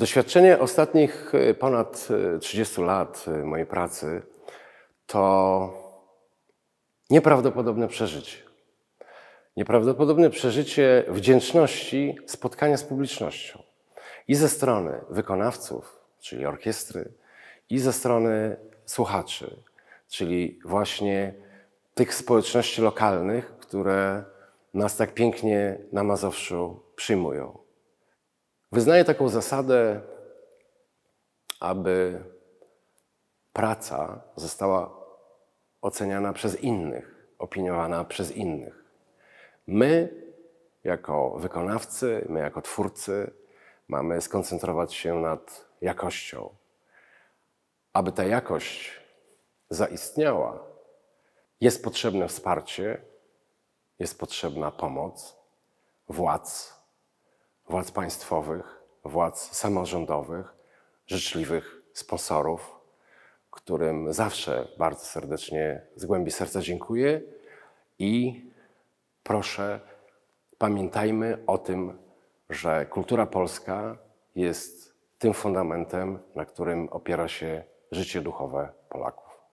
Doświadczenie ostatnich e, ponad 30 e, lat e, mojej pracy to nieprawdopodobne przeżycie. Nieprawdopodobne przeżycie wdzięczności spotkania z publicznością i ze strony wykonawców, czyli orkiestry, i ze strony słuchaczy, czyli właśnie tych społeczności lokalnych, które nas tak pięknie na Mazowszu przyjmują. Wyznaję taką zasadę, aby praca została oceniana przez innych, opiniowana przez innych. My, jako wykonawcy, my, jako twórcy, mamy skoncentrować się nad jakością. Aby ta jakość zaistniała, jest potrzebne wsparcie, jest potrzebna pomoc władz władz państwowych, władz samorządowych, życzliwych sponsorów, którym zawsze bardzo serdecznie z głębi serca dziękuję i proszę, pamiętajmy o tym, że kultura polska jest tym fundamentem, na którym opiera się życie duchowe Polaków.